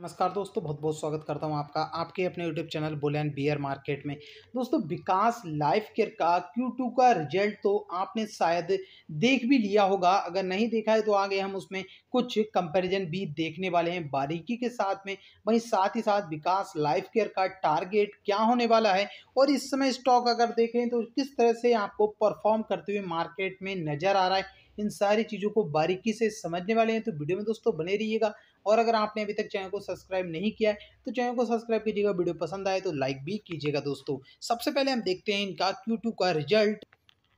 नमस्कार दोस्तों बहुत बहुत स्वागत करता हूं आपका आपके अपने YouTube channel bull and bear market में दोस्तों विकास लाइफ केयर का Q2 का रिजल्ट तो आपने शायद देख भी लिया होगा अगर नहीं देखा है तो आगे हम उसमें कुछ कंपैरिजन भी देखने वाले हैं बारीकी के साथ में वहीं साथ ही साथ विकास लाइफ केयर का टारगेट क्या होने वाला है और इस समय स्टॉक अगर देखें तो किस तरह से आपको परफॉर्म करते हुए मार्केट में नज़र आ रहा है इन सारी चीज़ों को बारीकी से समझने वाले हैं तो वीडियो में दोस्तों बने रहिएगा और अगर आपने अभी तक चैनल को सब्सक्राइब नहीं किया है तो चैनल को सब्सक्राइब कीजिएगा वीडियो पसंद आए तो लाइक भी कीजिएगा दोस्तों सबसे पहले हम देखते हैं इनका क्यू का रिजल्ट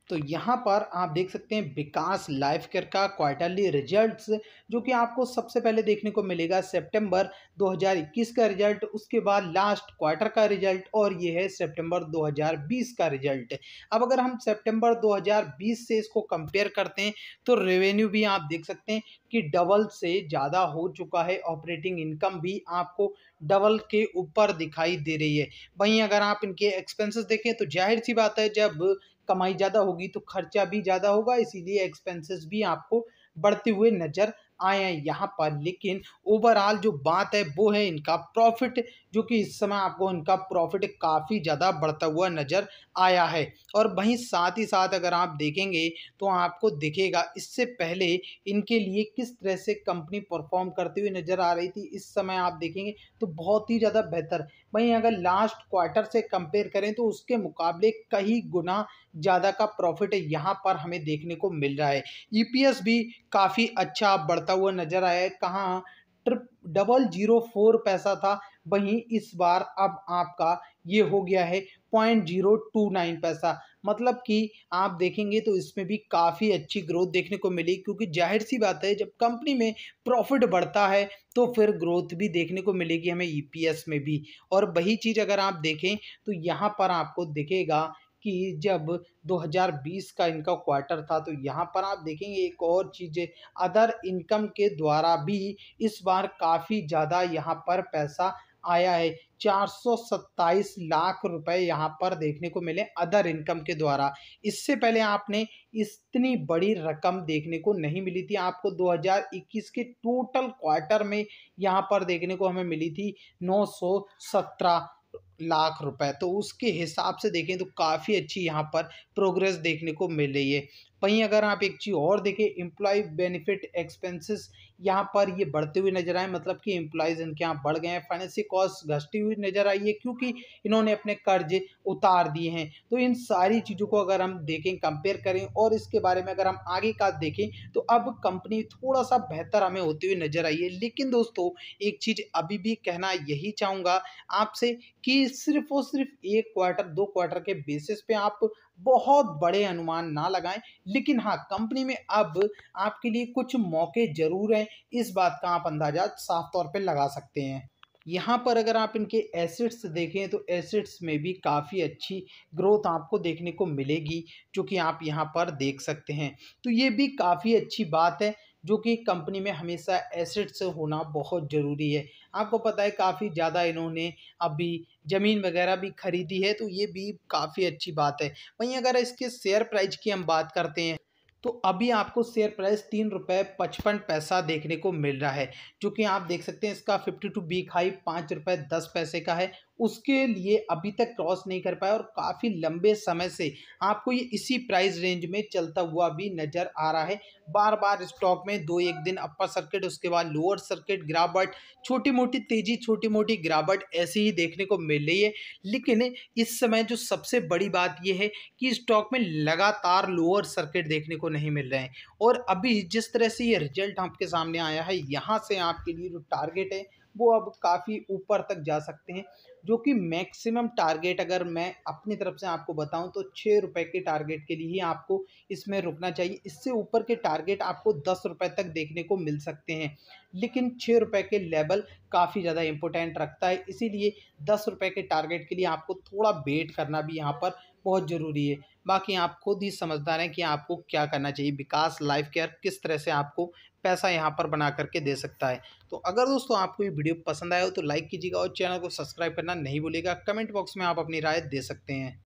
तो यहाँ पर आप देख सकते हैं विकास लाइफ केयर का क्वार्टरली रिजल्ट्स जो कि आपको सबसे पहले देखने को मिलेगा सितंबर 2021 का रिजल्ट उसके बाद लास्ट क्वार्टर का रिजल्ट और ये है सितंबर 2020 का रिजल्ट अब अगर हम सितंबर 2020 से इसको कंपेयर करते हैं तो रेवेन्यू भी आप देख सकते हैं कि डबल से ज़्यादा हो चुका है ऑपरेटिंग इनकम भी आपको डबल के ऊपर दिखाई दे रही है वहीं अगर आप इनके एक्सपेंसेस देखें तो जाहिर सी बात है जब कमाई ज़्यादा होगी तो खर्चा भी ज़्यादा होगा इसीलिए एक्सपेंसेस भी आपको बढ़ते हुए नज़र आए हैं यहाँ पर लेकिन ओवरऑल जो बात है वो है इनका प्रॉफिट जो कि इस समय आपको इनका प्रॉफिट काफ़ी ज़्यादा बढ़ता हुआ नज़र आया है और वहीं साथ ही साथ अगर आप देखेंगे तो आपको दिखेगा इससे पहले इनके लिए किस तरह से कंपनी परफॉर्म करती हुई नज़र आ रही थी इस समय आप देखेंगे तो बहुत ही ज़्यादा बेहतर वहीं अगर लास्ट क्वार्टर से कंपेयर करें तो उसके मुकाबले कई गुना ज़्यादा का प्रॉफिट यहाँ पर हमें देखने को मिल रहा है ई e भी काफ़ी अच्छा बढ़ता हुआ नज़र आया है कहाँ ट्रिप डबल जीरो फोर पैसा था वहीं इस बार अब आपका ये हो गया है पॉइंट जीरो टू नाइन पैसा मतलब कि आप देखेंगे तो इसमें भी काफ़ी अच्छी ग्रोथ देखने को मिली क्योंकि जाहिर सी बात है जब कंपनी में प्रॉफिट बढ़ता है तो फिर ग्रोथ भी देखने को मिलेगी हमें ईपीएस e में भी और वही चीज़ अगर आप देखें तो यहाँ पर आपको दिखेगा कि जब 2020 का इनका क्वार्टर था तो यहाँ पर आप देखेंगे एक और चीज़ अदर इनकम के द्वारा भी इस बार काफ़ी ज़्यादा यहाँ पर पैसा आया है सत्ताईस लाख रुपए यहाँ पर देखने को मिले अदर इनकम के द्वारा इससे पहले आपने इतनी बड़ी रकम देखने को नहीं मिली थी आपको 2021 के टोटल क्वार्टर में यहाँ पर देखने को हमें मिली थी 917 लाख रुपए तो उसके हिसाब से देखें तो काफ़ी अच्छी यहाँ पर प्रोग्रेस देखने को मिल रही है वहीं अगर आप एक चीज़ और देखें एम्प्लॉय बेनिफिट एक्सपेंसेस यहाँ पर ये बढ़ते हुए नजर आए मतलब कि एम्प्लॉयज़ इनके यहाँ बढ़ गए हैं फाइनेंशियल कॉस्ट घटती हुई नज़र आई है क्योंकि इन्होंने अपने कर्ज उतार दिए हैं तो इन सारी चीज़ों को अगर हम देखें कंपेयर करें और इसके बारे में अगर हम आगे का देखें तो अब कंपनी थोड़ा सा बेहतर हमें होती हुई नज़र आई है लेकिन दोस्तों एक चीज़ अभी भी कहना यही चाहूँगा आपसे कि सिर्फ और सिर्फ एक क्वार्टर दो क्वार्टर के बेसिस पे आप बहुत बड़े अनुमान ना लगाएं लेकिन हाँ कंपनी में अब आपके लिए कुछ मौके ज़रूर हैं इस बात का आप अंदाज़ा साफ तौर पर लगा सकते हैं यहाँ पर अगर आप इनके एसेट्स देखें तो एसेट्स में भी काफ़ी अच्छी ग्रोथ आपको देखने को मिलेगी जो कि आप यहाँ पर देख सकते हैं तो ये भी काफ़ी अच्छी बात है जो कि कंपनी में हमेशा एसेट्स होना बहुत ज़रूरी है आपको पता है काफ़ी ज़्यादा इन्होंने अभी ज़मीन वगैरह भी खरीदी है तो ये भी काफ़ी अच्छी बात है वहीं अगर इसके शेयर प्राइस की हम बात करते हैं तो अभी आपको शेयर प्राइस तीन रुपये पचपन पैसा देखने को मिल रहा है जो कि आप देख सकते हैं इसका फिफ्टी टू बी खाई पाँच रुपये दस पैसे का है उसके लिए अभी तक क्रॉस नहीं कर पाया और काफ़ी लंबे समय से आपको ये इसी प्राइस रेंज में चलता हुआ भी नज़र आ रहा है बार बार स्टॉक में दो एक दिन अपर सर्किट उसके बाद लोअर सर्किट गिरावट छोटी मोटी तेज़ी छोटी मोटी गिरावट ऐसी ही देखने को मिल रही है लेकिन इस समय जो सबसे बड़ी बात यह है कि स्टॉक में लगातार लोअर सर्किट देखने को नहीं मिल रहे हैं और अभी जिस तरह से ये रिजल्ट आपके सामने आया है यहाँ से आपके लिए जो टारगेट है वो अब काफ़ी ऊपर तक जा सकते हैं जो कि मैक्सिमम टारगेट अगर मैं अपनी तरफ से आपको बताऊं तो छः रुपये के टारगेट के लिए ही आपको इसमें रुकना चाहिए इससे ऊपर के टारगेट आपको दस रुपये तक देखने को मिल सकते हैं लेकिन छः रुपये के लेवल काफ़ी ज़्यादा इम्पोर्टेंट रखता है इसीलिए दस रुपये के टारगेट के लिए आपको थोड़ा वेट करना भी यहाँ पर बहुत ज़रूरी है बाकी आप खुद ही समझदार हैं कि आपको क्या करना चाहिए विकास लाइफ केयर किस तरह से आपको पैसा यहाँ पर बना करके दे सकता है तो अगर दोस्तों आपको ये वीडियो पसंद आया हो तो लाइक कीजिएगा और चैनल को सब्सक्राइब करना नहीं भूलेगा कमेंट बॉक्स में आप अपनी राय दे सकते हैं